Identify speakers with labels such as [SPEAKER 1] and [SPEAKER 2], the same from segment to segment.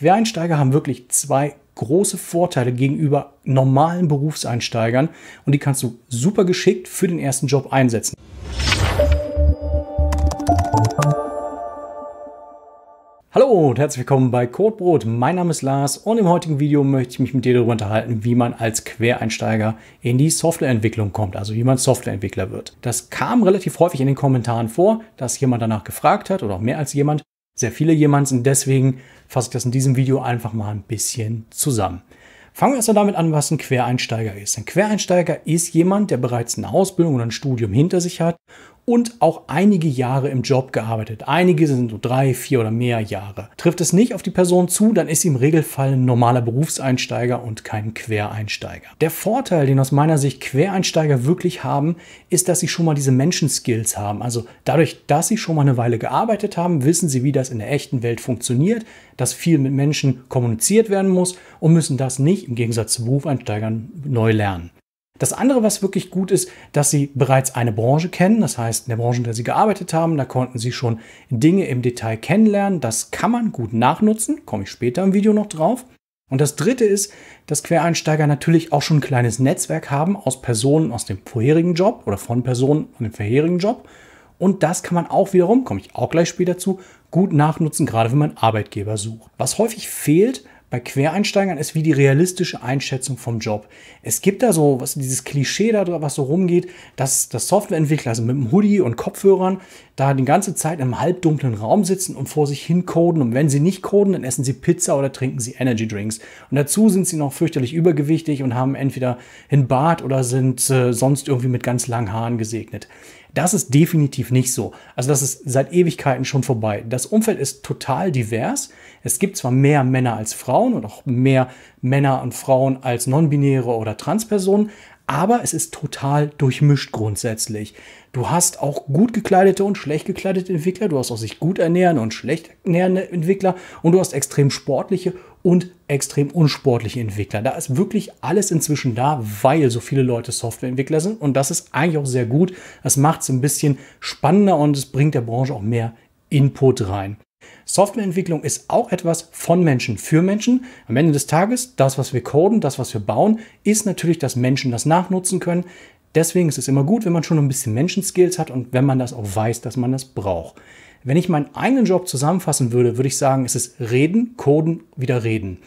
[SPEAKER 1] Quereinsteiger haben wirklich zwei große Vorteile gegenüber normalen Berufseinsteigern und die kannst du super geschickt für den ersten Job einsetzen. Hallo und herzlich willkommen bei Codebrot. Mein Name ist Lars und im heutigen Video möchte ich mich mit dir darüber unterhalten, wie man als Quereinsteiger in die Softwareentwicklung kommt, also wie man Softwareentwickler wird. Das kam relativ häufig in den Kommentaren vor, dass jemand danach gefragt hat oder auch mehr als jemand sehr viele jemands und deswegen fasse ich das in diesem Video einfach mal ein bisschen zusammen. Fangen wir erstmal damit an, was ein Quereinsteiger ist. Ein Quereinsteiger ist jemand, der bereits eine Ausbildung oder ein Studium hinter sich hat und auch einige Jahre im Job gearbeitet. Einige sind so drei, vier oder mehr Jahre. Trifft es nicht auf die Person zu, dann ist sie im Regelfall ein normaler Berufseinsteiger und kein Quereinsteiger. Der Vorteil, den aus meiner Sicht Quereinsteiger wirklich haben, ist, dass sie schon mal diese Menschenskills haben. Also dadurch, dass sie schon mal eine Weile gearbeitet haben, wissen sie, wie das in der echten Welt funktioniert, dass viel mit Menschen kommuniziert werden muss und müssen das nicht im Gegensatz zu Berufseinsteigern neu lernen. Das andere, was wirklich gut ist, dass Sie bereits eine Branche kennen, das heißt in der Branche, in der Sie gearbeitet haben, da konnten Sie schon Dinge im Detail kennenlernen. Das kann man gut nachnutzen, komme ich später im Video noch drauf. Und das dritte ist, dass Quereinsteiger natürlich auch schon ein kleines Netzwerk haben aus Personen aus dem vorherigen Job oder von Personen aus dem vorherigen Job. Und das kann man auch wiederum, komme ich auch gleich später zu, gut nachnutzen, gerade wenn man Arbeitgeber sucht. Was häufig fehlt, bei Quereinsteigern ist wie die realistische Einschätzung vom Job. Es gibt da so was, dieses Klischee da, was so rumgeht, dass, dass Softwareentwickler also mit dem Hoodie und Kopfhörern da die ganze Zeit in einem halbdunklen Raum sitzen und vor sich hin coden. Und wenn sie nicht coden, dann essen sie Pizza oder trinken sie Energy Drinks. Und dazu sind sie noch fürchterlich übergewichtig und haben entweder einen Bart oder sind äh, sonst irgendwie mit ganz langen Haaren gesegnet. Das ist definitiv nicht so. Also das ist seit Ewigkeiten schon vorbei. Das Umfeld ist total divers. Es gibt zwar mehr Männer als Frauen und auch mehr Männer und Frauen als Nonbinäre oder Transpersonen, aber es ist total durchmischt grundsätzlich. Du hast auch gut gekleidete und schlecht gekleidete Entwickler, du hast auch sich gut ernährende und schlecht ernährende Entwickler und du hast extrem sportliche und extrem unsportliche Entwickler. Da ist wirklich alles inzwischen da, weil so viele Leute Softwareentwickler sind und das ist eigentlich auch sehr gut. Das macht es ein bisschen spannender und es bringt der Branche auch mehr Input rein. Softwareentwicklung ist auch etwas von Menschen für Menschen. Am Ende des Tages, das, was wir coden, das, was wir bauen, ist natürlich, dass Menschen das nachnutzen können. Deswegen ist es immer gut, wenn man schon ein bisschen Menschenskills hat und wenn man das auch weiß, dass man das braucht. Wenn ich meinen eigenen Job zusammenfassen würde, würde ich sagen, es ist reden, coden, wieder reden.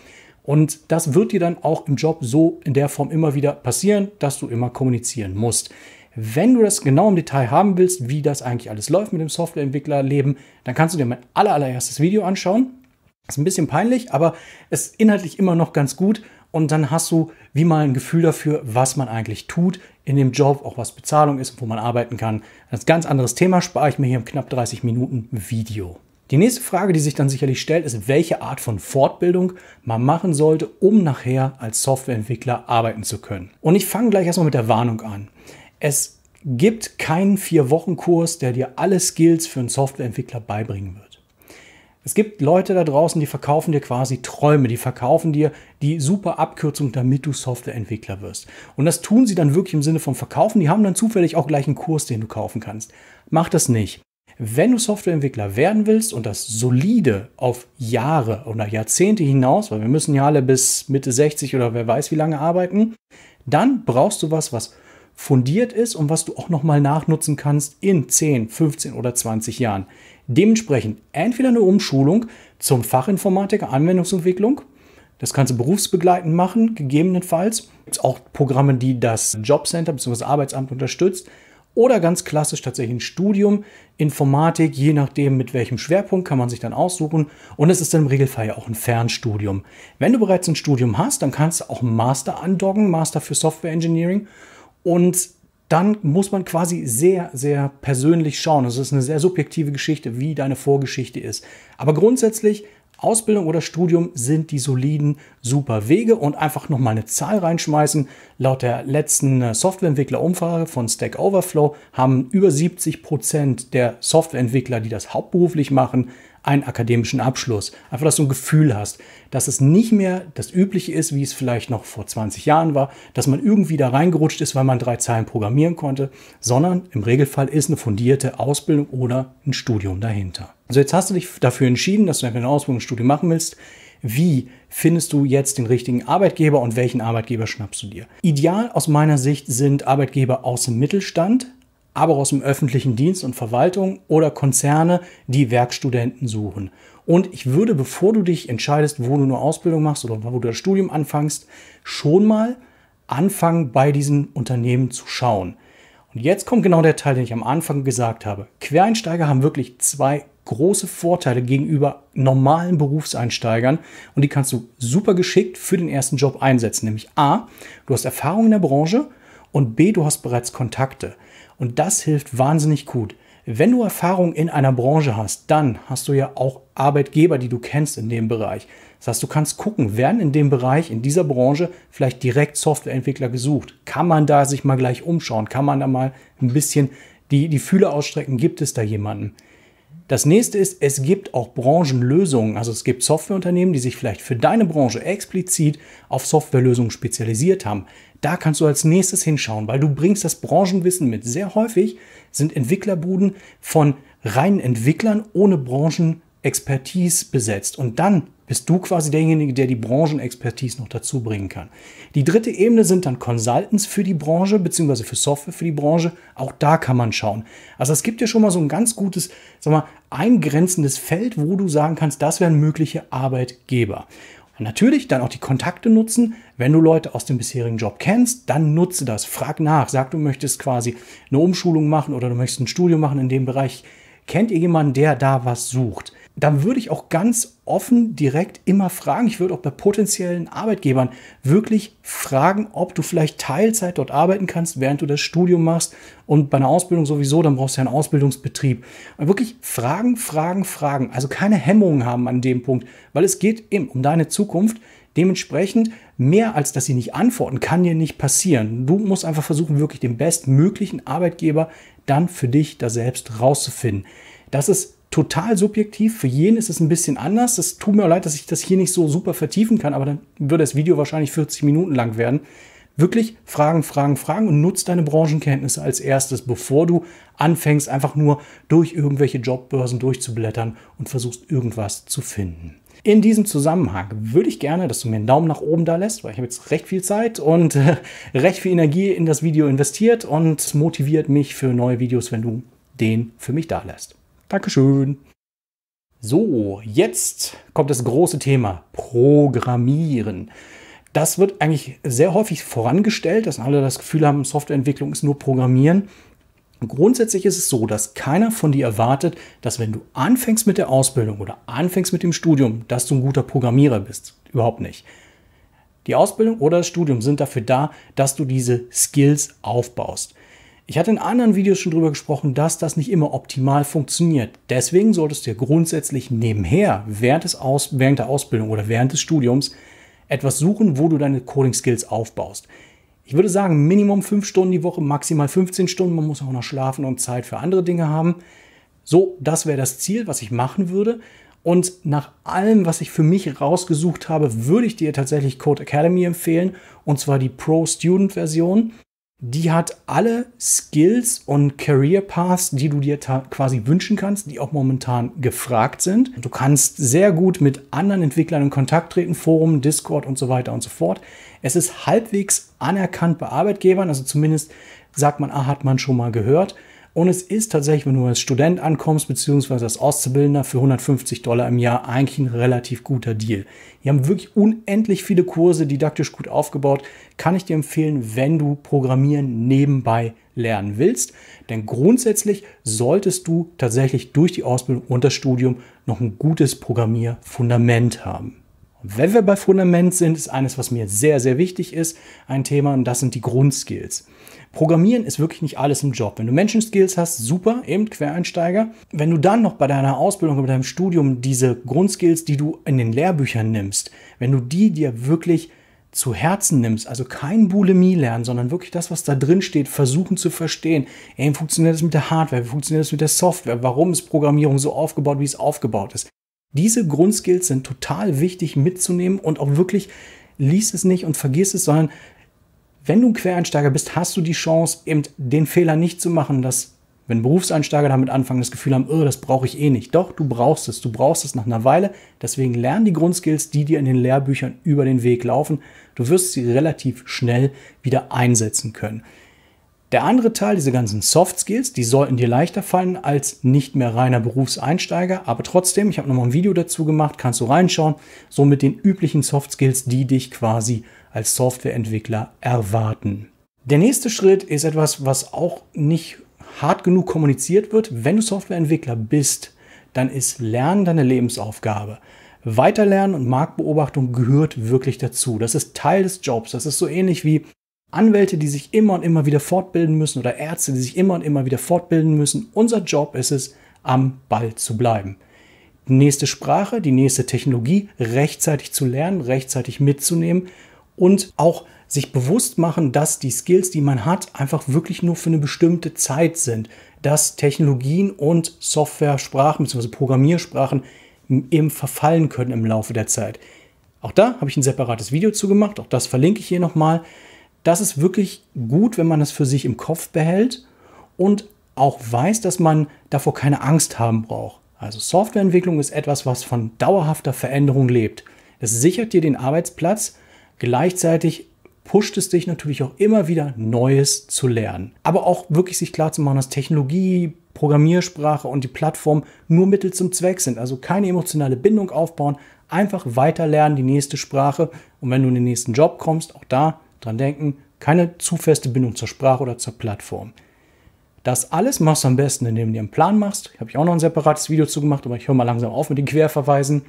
[SPEAKER 1] Und das wird dir dann auch im Job so in der Form immer wieder passieren, dass du immer kommunizieren musst. Wenn du das genau im Detail haben willst, wie das eigentlich alles läuft mit dem Softwareentwicklerleben, dann kannst du dir mein allererstes Video anschauen. Ist ein bisschen peinlich, aber es ist inhaltlich immer noch ganz gut und dann hast du wie mal ein Gefühl dafür, was man eigentlich tut in dem Job, auch was Bezahlung ist wo man arbeiten kann. Das ganz anderes Thema spare ich mir hier im knapp 30 Minuten Video. Die nächste Frage, die sich dann sicherlich stellt, ist, welche Art von Fortbildung man machen sollte, um nachher als Softwareentwickler arbeiten zu können. Und ich fange gleich erstmal mit der Warnung an. Es gibt keinen Vier-Wochen-Kurs, der dir alle Skills für einen Softwareentwickler beibringen wird. Es gibt Leute da draußen, die verkaufen dir quasi Träume, die verkaufen dir die super Abkürzung, damit du Softwareentwickler wirst. Und das tun sie dann wirklich im Sinne von Verkaufen. Die haben dann zufällig auch gleich einen Kurs, den du kaufen kannst. Mach das nicht. Wenn du Softwareentwickler werden willst und das solide auf Jahre oder Jahrzehnte hinaus, weil wir müssen ja alle bis Mitte 60 oder wer weiß wie lange arbeiten, dann brauchst du was, was fundiert ist und was du auch nochmal nachnutzen kannst in 10, 15 oder 20 Jahren. Dementsprechend entweder eine Umschulung zum Fachinformatiker Anwendungsentwicklung, das kannst du berufsbegleitend machen, gegebenenfalls. Es auch Programme, die das Jobcenter bzw. Arbeitsamt unterstützt. Oder ganz klassisch tatsächlich ein Studium Informatik, je nachdem mit welchem Schwerpunkt kann man sich dann aussuchen. Und es ist dann im Regelfall ja auch ein Fernstudium. Wenn du bereits ein Studium hast, dann kannst du auch einen Master andocken, Master für Software Engineering und dann muss man quasi sehr, sehr persönlich schauen. Es ist eine sehr subjektive Geschichte, wie deine Vorgeschichte ist. Aber grundsätzlich, Ausbildung oder Studium sind die soliden, super Wege und einfach nochmal eine Zahl reinschmeißen. Laut der letzten äh, Softwareentwickler-Umfrage von Stack Overflow haben über 70 Prozent der Softwareentwickler, die das hauptberuflich machen, einen akademischen Abschluss. Einfach, dass du ein Gefühl hast, dass es nicht mehr das Übliche ist, wie es vielleicht noch vor 20 Jahren war, dass man irgendwie da reingerutscht ist, weil man drei Zeilen programmieren konnte, sondern im Regelfall ist eine fundierte Ausbildung oder ein Studium dahinter. Also jetzt hast du dich dafür entschieden, dass du eine Ausbildung ein Studium machen willst. Wie findest du jetzt den richtigen Arbeitgeber und welchen Arbeitgeber schnappst du dir? Ideal aus meiner Sicht sind Arbeitgeber aus dem Mittelstand, aber aus dem öffentlichen Dienst und Verwaltung oder Konzerne, die Werkstudenten suchen. Und ich würde, bevor du dich entscheidest, wo du eine Ausbildung machst oder wo du das Studium anfängst, schon mal anfangen, bei diesen Unternehmen zu schauen. Und jetzt kommt genau der Teil, den ich am Anfang gesagt habe. Quereinsteiger haben wirklich zwei große Vorteile gegenüber normalen Berufseinsteigern und die kannst du super geschickt für den ersten Job einsetzen. Nämlich A, du hast Erfahrung in der Branche und B, du hast bereits Kontakte. Und das hilft wahnsinnig gut. Wenn du Erfahrung in einer Branche hast, dann hast du ja auch Arbeitgeber, die du kennst in dem Bereich. Das heißt, du kannst gucken, werden in dem Bereich, in dieser Branche vielleicht direkt Softwareentwickler gesucht? Kann man da sich mal gleich umschauen? Kann man da mal ein bisschen die, die Fühler ausstrecken? Gibt es da jemanden? Das nächste ist, es gibt auch Branchenlösungen. Also es gibt Softwareunternehmen, die sich vielleicht für deine Branche explizit auf Softwarelösungen spezialisiert haben. Da kannst du als nächstes hinschauen, weil du bringst das Branchenwissen mit. Sehr häufig sind Entwicklerbuden von reinen Entwicklern ohne Branchenexpertise besetzt. Und dann bist du quasi derjenige, der die Branchenexpertise noch dazu bringen kann. Die dritte Ebene sind dann Consultants für die Branche beziehungsweise für Software für die Branche. Auch da kann man schauen. Also es gibt ja schon mal so ein ganz gutes, sag mal, eingrenzendes Feld, wo du sagen kannst, das wären mögliche Arbeitgeber. Und natürlich dann auch die Kontakte nutzen. Wenn du Leute aus dem bisherigen Job kennst, dann nutze das. Frag nach. Sag, du möchtest quasi eine Umschulung machen oder du möchtest ein Studium machen in dem Bereich. Kennt ihr jemanden, der da was sucht? dann würde ich auch ganz offen direkt immer fragen. Ich würde auch bei potenziellen Arbeitgebern wirklich fragen, ob du vielleicht Teilzeit dort arbeiten kannst, während du das Studium machst. Und bei einer Ausbildung sowieso, dann brauchst du ja einen Ausbildungsbetrieb. Und wirklich fragen, fragen, fragen. Also keine Hemmungen haben an dem Punkt, weil es geht eben um deine Zukunft. Dementsprechend mehr als dass sie nicht antworten, kann dir nicht passieren. Du musst einfach versuchen, wirklich den bestmöglichen Arbeitgeber dann für dich da selbst rauszufinden. Das ist total subjektiv. Für jeden ist es ein bisschen anders. Es tut mir leid, dass ich das hier nicht so super vertiefen kann, aber dann würde das Video wahrscheinlich 40 Minuten lang werden. Wirklich Fragen, Fragen, Fragen und nutzt deine Branchenkenntnisse als erstes, bevor du anfängst, einfach nur durch irgendwelche Jobbörsen durchzublättern und versuchst, irgendwas zu finden. In diesem Zusammenhang würde ich gerne, dass du mir einen Daumen nach oben da lässt, weil ich habe jetzt recht viel Zeit und äh, recht viel Energie in das Video investiert und es motiviert mich für neue Videos, wenn du den für mich da lässt. Dankeschön. So, jetzt kommt das große Thema: Programmieren. Das wird eigentlich sehr häufig vorangestellt, dass alle das Gefühl haben, Softwareentwicklung ist nur Programmieren. Grundsätzlich ist es so, dass keiner von dir erwartet, dass wenn du anfängst mit der Ausbildung oder anfängst mit dem Studium, dass du ein guter Programmierer bist. Überhaupt nicht. Die Ausbildung oder das Studium sind dafür da, dass du diese Skills aufbaust. Ich hatte in anderen Videos schon darüber gesprochen, dass das nicht immer optimal funktioniert. Deswegen solltest du dir grundsätzlich nebenher während, des Aus während der Ausbildung oder während des Studiums etwas suchen, wo du deine Coding Skills aufbaust. Ich würde sagen, Minimum 5 Stunden die Woche, maximal 15 Stunden. Man muss auch noch schlafen und Zeit für andere Dinge haben. So, das wäre das Ziel, was ich machen würde. Und nach allem, was ich für mich rausgesucht habe, würde ich dir tatsächlich Code Academy empfehlen. Und zwar die Pro-Student-Version die hat alle Skills und Career Paths, die du dir quasi wünschen kannst, die auch momentan gefragt sind. Du kannst sehr gut mit anderen Entwicklern in Kontakt treten, Forum, Discord und so weiter und so fort. Es ist halbwegs anerkannt bei Arbeitgebern, also zumindest sagt man, ah, hat man schon mal gehört. Und es ist tatsächlich, wenn du als Student ankommst, beziehungsweise als Auszubildender für 150 Dollar im Jahr eigentlich ein relativ guter Deal. Die haben wirklich unendlich viele Kurse, didaktisch gut aufgebaut. Kann ich dir empfehlen, wenn du Programmieren nebenbei lernen willst. Denn grundsätzlich solltest du tatsächlich durch die Ausbildung und das Studium noch ein gutes Programmierfundament haben. Wenn wir bei Fundament sind, ist eines, was mir sehr, sehr wichtig ist, ein Thema und das sind die Grundskills. Programmieren ist wirklich nicht alles im Job. Wenn du Menschenskills hast, super, eben Quereinsteiger. Wenn du dann noch bei deiner Ausbildung oder deinem Studium diese Grundskills, die du in den Lehrbüchern nimmst, wenn du die dir wirklich zu Herzen nimmst, also kein Bulimie lernen, sondern wirklich das, was da drin steht, versuchen zu verstehen. Ey, funktioniert das mit der Hardware? Wie funktioniert das mit der Software? Warum ist Programmierung so aufgebaut, wie es aufgebaut ist? Diese Grundskills sind total wichtig mitzunehmen und auch wirklich lies es nicht und vergiss es, sondern wenn du ein Quereinsteiger bist, hast du die Chance, eben den Fehler nicht zu machen, dass wenn Berufseinsteiger damit anfangen, das Gefühl haben, oh, das brauche ich eh nicht. Doch, du brauchst es. Du brauchst es nach einer Weile. Deswegen lern die Grundskills, die dir in den Lehrbüchern über den Weg laufen. Du wirst sie relativ schnell wieder einsetzen können. Der andere Teil, diese ganzen Soft Skills, die sollten dir leichter fallen als nicht mehr reiner Berufseinsteiger. Aber trotzdem, ich habe nochmal ein Video dazu gemacht, kannst du reinschauen, so mit den üblichen Soft Skills, die dich quasi als Softwareentwickler erwarten. Der nächste Schritt ist etwas, was auch nicht hart genug kommuniziert wird. Wenn du Softwareentwickler bist, dann ist Lernen deine Lebensaufgabe. Weiterlernen und Marktbeobachtung gehört wirklich dazu. Das ist Teil des Jobs. Das ist so ähnlich wie Anwälte, die sich immer und immer wieder fortbilden müssen oder Ärzte, die sich immer und immer wieder fortbilden müssen. Unser Job ist es, am Ball zu bleiben. Die nächste Sprache, die nächste Technologie rechtzeitig zu lernen, rechtzeitig mitzunehmen und auch sich bewusst machen, dass die Skills, die man hat, einfach wirklich nur für eine bestimmte Zeit sind. Dass Technologien und Software-Sprachen bzw. Programmiersprachen eben verfallen können im Laufe der Zeit. Auch da habe ich ein separates Video zu gemacht, auch das verlinke ich hier nochmal das ist wirklich gut, wenn man das für sich im Kopf behält und auch weiß, dass man davor keine Angst haben braucht. Also Softwareentwicklung ist etwas, was von dauerhafter Veränderung lebt. Es sichert dir den Arbeitsplatz, gleichzeitig pusht es dich natürlich auch immer wieder Neues zu lernen. Aber auch wirklich sich klar zu machen, dass Technologie, Programmiersprache und die Plattform nur Mittel zum Zweck sind. Also keine emotionale Bindung aufbauen, einfach weiter lernen, die nächste Sprache. Und wenn du in den nächsten Job kommst, auch da Dran denken, keine zu feste Bindung zur Sprache oder zur Plattform. Das alles machst du am besten, indem du dir einen Plan machst. Habe ich auch noch ein separates Video zu gemacht, aber ich höre mal langsam auf mit den Querverweisen.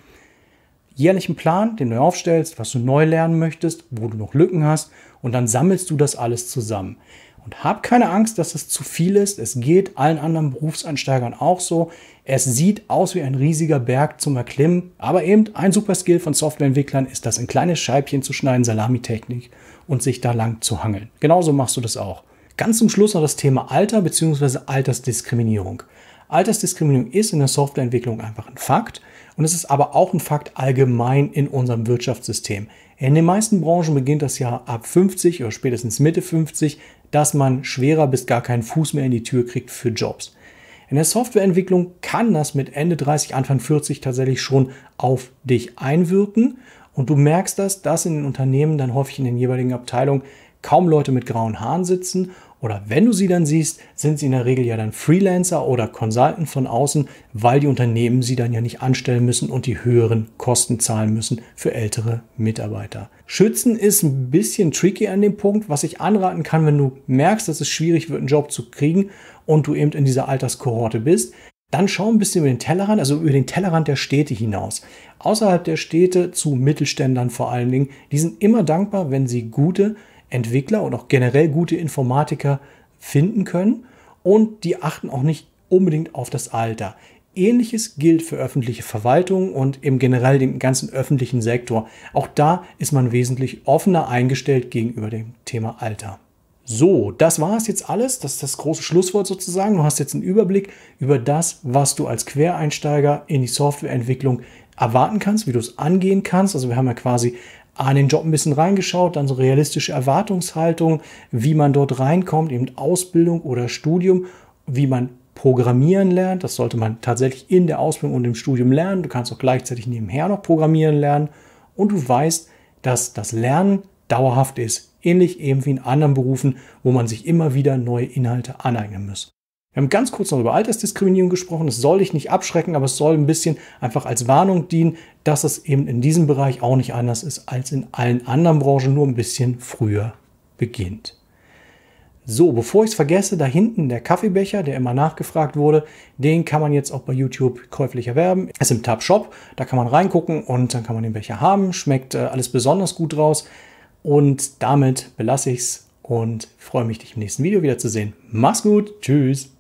[SPEAKER 1] Jährlichen Plan, den du aufstellst, was du neu lernen möchtest, wo du noch Lücken hast und dann sammelst du das alles zusammen. Und hab keine Angst, dass es zu viel ist. Es geht allen anderen Berufseinsteigern auch so. Es sieht aus wie ein riesiger Berg zum Erklimmen, aber eben ein super Skill von Softwareentwicklern ist das in kleine Scheibchen zu schneiden, Salamitechnik. technik und sich da lang zu hangeln. Genauso machst du das auch. Ganz zum Schluss noch das Thema Alter bzw. Altersdiskriminierung. Altersdiskriminierung ist in der Softwareentwicklung einfach ein Fakt und es ist aber auch ein Fakt allgemein in unserem Wirtschaftssystem. In den meisten Branchen beginnt das ja ab 50 oder spätestens Mitte 50, dass man schwerer bis gar keinen Fuß mehr in die Tür kriegt für Jobs. In der Softwareentwicklung kann das mit Ende 30, Anfang 40 tatsächlich schon auf dich einwirken und du merkst das, dass in den Unternehmen dann häufig in den jeweiligen Abteilungen kaum Leute mit grauen Haaren sitzen oder wenn du sie dann siehst, sind sie in der Regel ja dann Freelancer oder Consultant von außen, weil die Unternehmen sie dann ja nicht anstellen müssen und die höheren Kosten zahlen müssen für ältere Mitarbeiter. Schützen ist ein bisschen tricky an dem Punkt, was ich anraten kann, wenn du merkst, dass es schwierig wird, einen Job zu kriegen und du eben in dieser Alterskohorte bist, dann schau ein bisschen über den Tellerrand, also über den Tellerrand der Städte hinaus. Außerhalb der Städte zu Mittelständlern vor allen Dingen. Die sind immer dankbar, wenn sie gute Entwickler und auch generell gute Informatiker finden können. Und die achten auch nicht unbedingt auf das Alter. Ähnliches gilt für öffentliche Verwaltung und im generell den ganzen öffentlichen Sektor. Auch da ist man wesentlich offener eingestellt gegenüber dem Thema Alter. So, das war es jetzt alles. Das ist das große Schlusswort sozusagen. Du hast jetzt einen Überblick über das, was du als Quereinsteiger in die Softwareentwicklung erwarten kannst, wie du es angehen kannst. Also wir haben ja quasi an den Job ein bisschen reingeschaut, dann so realistische Erwartungshaltung, wie man dort reinkommt, eben Ausbildung oder Studium, wie man Programmieren lernt. Das sollte man tatsächlich in der Ausbildung und im Studium lernen. Du kannst auch gleichzeitig nebenher noch Programmieren lernen und du weißt, dass das Lernen dauerhaft ist ähnlich eben wie in anderen Berufen, wo man sich immer wieder neue Inhalte aneignen muss. Wir haben ganz kurz noch über Altersdiskriminierung gesprochen. Das soll dich nicht abschrecken, aber es soll ein bisschen einfach als Warnung dienen, dass es eben in diesem Bereich auch nicht anders ist als in allen anderen Branchen, nur ein bisschen früher beginnt. So, bevor ich es vergesse, da hinten der Kaffeebecher, der immer nachgefragt wurde, den kann man jetzt auch bei YouTube käuflich erwerben. Ist im Tab Shop, da kann man reingucken und dann kann man den Becher haben. Schmeckt äh, alles besonders gut draus. Und damit belasse ich es und freue mich, dich im nächsten Video wiederzusehen. Mach's gut, tschüss.